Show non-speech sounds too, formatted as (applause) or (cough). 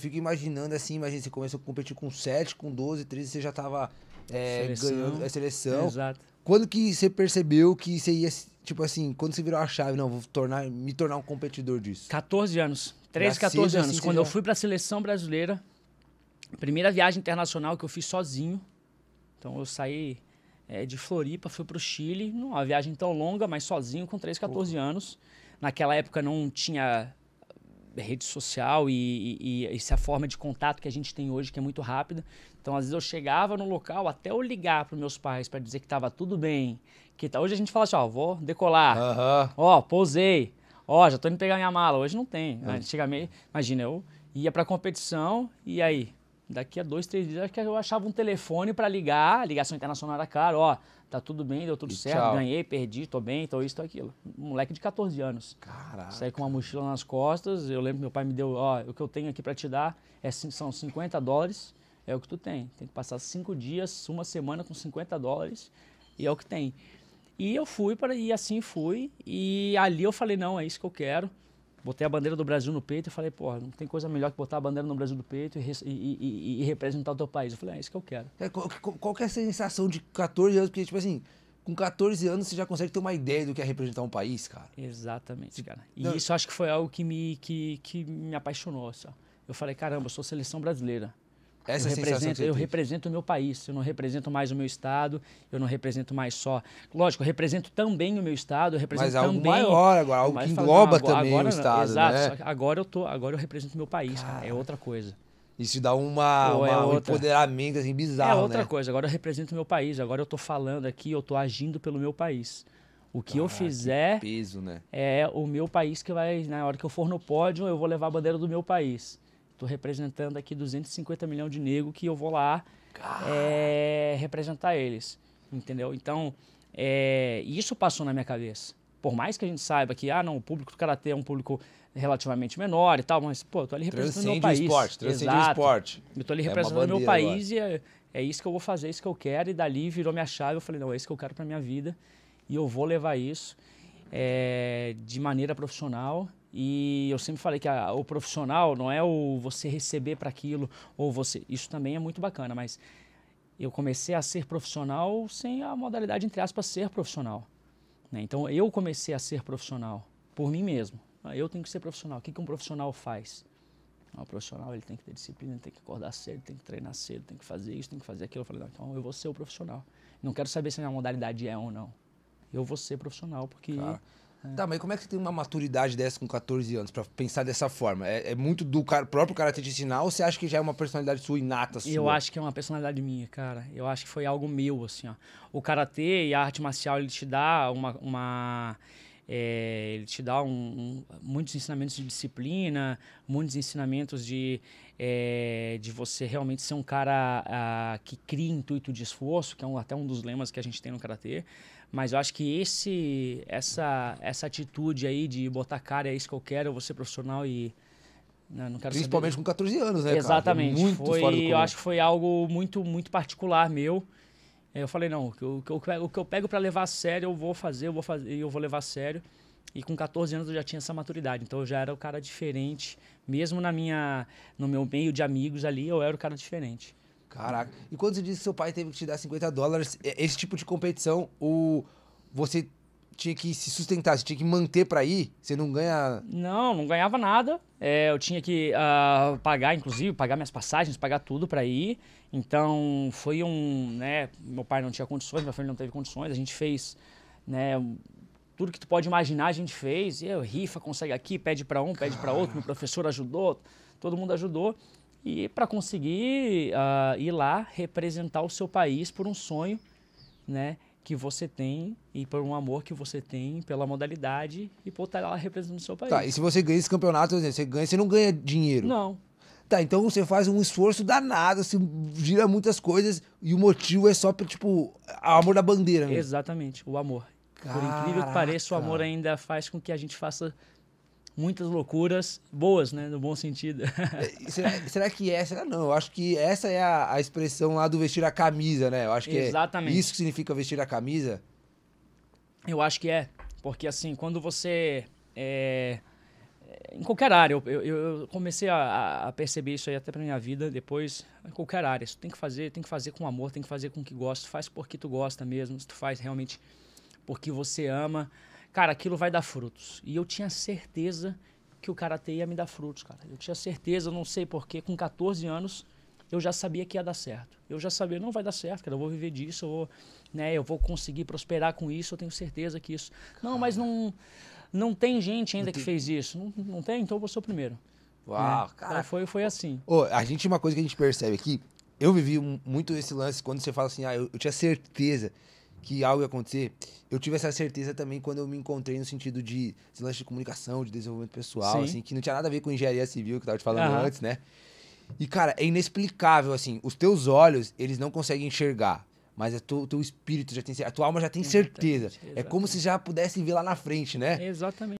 Fico imaginando assim, imagina, você começou a competir com 7, com 12, 13, você já tava é, ganhando a seleção. Exato. Quando que você percebeu que você ia, tipo assim, quando você virou a chave, não, vou tornar, me tornar um competidor disso? 14 anos. 13, pra 14 anos. Assim, quando eu fui para a seleção brasileira, primeira viagem internacional que eu fiz sozinho. Então eu saí é, de Floripa, fui para o Chile, numa é viagem tão longa, mas sozinho, com 13, 14 Porra. anos. Naquela época não tinha rede social e, e, e essa forma de contato que a gente tem hoje, que é muito rápida. Então, às vezes eu chegava no local, até eu ligar para meus pais para dizer que estava tudo bem. que tá... Hoje a gente fala assim, ó, vou decolar, uh -huh. ó, pousei, ó, já tô indo pegar minha mala. Hoje não tem. Chega é. meio... Imagina, eu ia para competição e aí Daqui a dois, três dias, acho que eu achava um telefone para ligar, ligação internacional era cara, ó, tá tudo bem, deu tudo e certo, tchau. ganhei, perdi, tô bem, tô isso, tô aquilo. Um moleque de 14 anos. Caraca. Saí com uma mochila nas costas, eu lembro que meu pai me deu, ó, o que eu tenho aqui para te dar é, são 50 dólares, é o que tu tem. Tem que passar cinco dias, uma semana com 50 dólares, e é o que tem. E eu fui para e assim fui, e ali eu falei, não, é isso que eu quero botei a bandeira do Brasil no peito e falei, porra, não tem coisa melhor que botar a bandeira no Brasil do peito e, e, e, e representar o teu país. Eu falei, ah, é isso que eu quero. É, qual, qual que é a sensação de 14 anos? Porque, tipo assim, com 14 anos você já consegue ter uma ideia do que é representar um país, cara. Exatamente, cara. E não. isso acho que foi algo que me, que, que me apaixonou, só. Assim, eu falei, caramba, eu sou seleção brasileira. Essa eu, é represento, eu represento o meu país, eu não represento mais o meu estado, eu não represento mais só. Lógico, eu represento também o meu estado, eu represento Mas algo também, maior agora, algo que engloba não, também agora, o estado, né? exato, né? agora eu tô, agora eu represento o meu país, cara, é outra coisa. Isso dá uma, é uma é um empoderamento assim, bizarro, É outra né? coisa, agora eu represento o meu país, agora eu tô falando aqui, eu tô agindo pelo meu país. O que Caraca, eu fizer que peso, né? é o meu país que vai, na hora que eu for no pódio, eu vou levar a bandeira do meu país. Estou representando aqui 250 milhões de negros que eu vou lá é, representar eles. Entendeu? Então, é, isso passou na minha cabeça. Por mais que a gente saiba que, ah, não, o público do Karatê é um público relativamente menor e tal, mas, pô, eu tô ali representando o meu país. Esporte, transcende Exato. esporte. Eu tô ali é representando é meu país agora. e é, é, isso que eu vou fazer, é isso que eu quero. E dali virou minha chave, eu falei, não, é isso que eu quero pra minha vida e eu vou levar isso eh, de maneira profissional e eu sempre falei que a, o profissional não é o você receber para aquilo ou você. Isso também é muito bacana, mas eu comecei a ser profissional sem a modalidade, entre aspas, ser profissional. Né? Então eu comecei a ser profissional por mim mesmo. Ah, eu tenho que ser profissional. O que, que um profissional faz? Um ah, profissional ele tem que ter disciplina, tem que acordar cedo, tem que treinar cedo, tem que fazer isso, tem que fazer aquilo. Eu falei, não, então eu vou ser o profissional. Não quero saber se a minha modalidade é ou não. Eu vou ser profissional, porque. Claro é. Tá, mas como é que você tem uma maturidade dessa com 14 anos para pensar dessa forma? É, é muito do cara, próprio karatê de sinal ou você acha que já é uma personalidade sua inata sua? Eu acho que é uma personalidade minha, cara. Eu acho que foi algo meu assim, ó. O karatê e a arte marcial ele te dá uma, uma é, ele te dá um, um, muitos ensinamentos de disciplina, muitos ensinamentos de, é, de você realmente ser um cara a, que cria intuito de esforço, que é um, até um dos lemas que a gente tem no Karatê. Mas eu acho que esse, essa, essa atitude aí de botar cara, é isso que eu quero, eu vou ser profissional e... Né, Principalmente saber... com 14 anos, né, Exatamente. Cara? Muito foi, fora do Eu acho que foi algo muito, muito particular meu eu falei, não, o que eu, o que eu pego para levar a sério, eu vou fazer, eu vou fazer, eu vou levar a sério. E com 14 anos eu já tinha essa maturidade, então eu já era o cara diferente, mesmo na minha, no meu meio de amigos ali, eu era o cara diferente. Caraca. E quando você disse que seu pai teve que te dar 50 dólares, é, esse tipo de competição, o você tinha que se sustentar, você tinha que manter para ir, você não ganha. Não, não ganhava nada. É, eu tinha que uh, pagar, inclusive, pagar minhas passagens, pagar tudo para ir. Então foi um. Né, meu pai não tinha condições, minha família não teve condições, a gente fez. Né, tudo que tu pode imaginar a gente fez. E eu, rifa, consegue aqui, pede para um, pede para outro. Meu professor ajudou, todo mundo ajudou. E para conseguir uh, ir lá representar o seu país por um sonho, né? que você tem e por um amor que você tem pela modalidade e por estar lá representando o seu tá, país. Tá, e se você ganha esse campeonato, você ganha, você não ganha dinheiro. Não. Tá, então você faz um esforço danado, se gira muitas coisas e o motivo é só, pra, tipo, amor da bandeira. né? Exatamente, o amor. Caraca. Por incrível que pareça, o amor ainda faz com que a gente faça muitas loucuras boas, né? No bom sentido. (laughs) É, será, será, que é? Será não? Eu acho que essa é a, a expressão lá do vestir a camisa, né? Eu acho que é Exatamente. É isso que significa vestir a camisa. Eu acho que é. Porque assim, quando você. É, é em qualquer área, eu, eu, eu comecei a, a, perceber isso aí até pra minha vida, depois, em qualquer área. Isso tem que fazer, tem que fazer com amor, tem que fazer com o que gosta, faz porque tu gosta mesmo, se tu faz realmente porque você ama. Cara, aquilo vai dar frutos. E eu tinha certeza que o karatê ia me dar frutos, cara. Eu tinha certeza, não sei porquê, com 14 anos eu já sabia que ia dar certo. Eu já sabia, não vai dar certo, cara, eu vou viver disso, eu vou, né, eu vou conseguir prosperar com isso, eu tenho certeza que isso. Não, mas não não tem gente ainda que fez isso. Não, não tem, então eu vou ser o primeiro. Uau, né? Então cara. Foi, foi assim. Ô, a gente, uma coisa que a gente percebe aqui, eu vivi muito esse lance quando você fala assim, ah, eu, eu tinha certeza que algo ia acontecer. Eu tive essa certeza também quando eu me encontrei no sentido de lance de comunicação, de desenvolvimento pessoal, Sim. assim, que não tinha nada a ver com engenharia civil que eu tava te falando uhum. antes, né? E, cara, é inexplicável, assim, os teus olhos, eles não conseguem enxergar. Mas é o teu, teu espírito já tem a tua alma já tem certeza. Exatamente, É como se já pudesse ver lá na frente, né? Exatamente.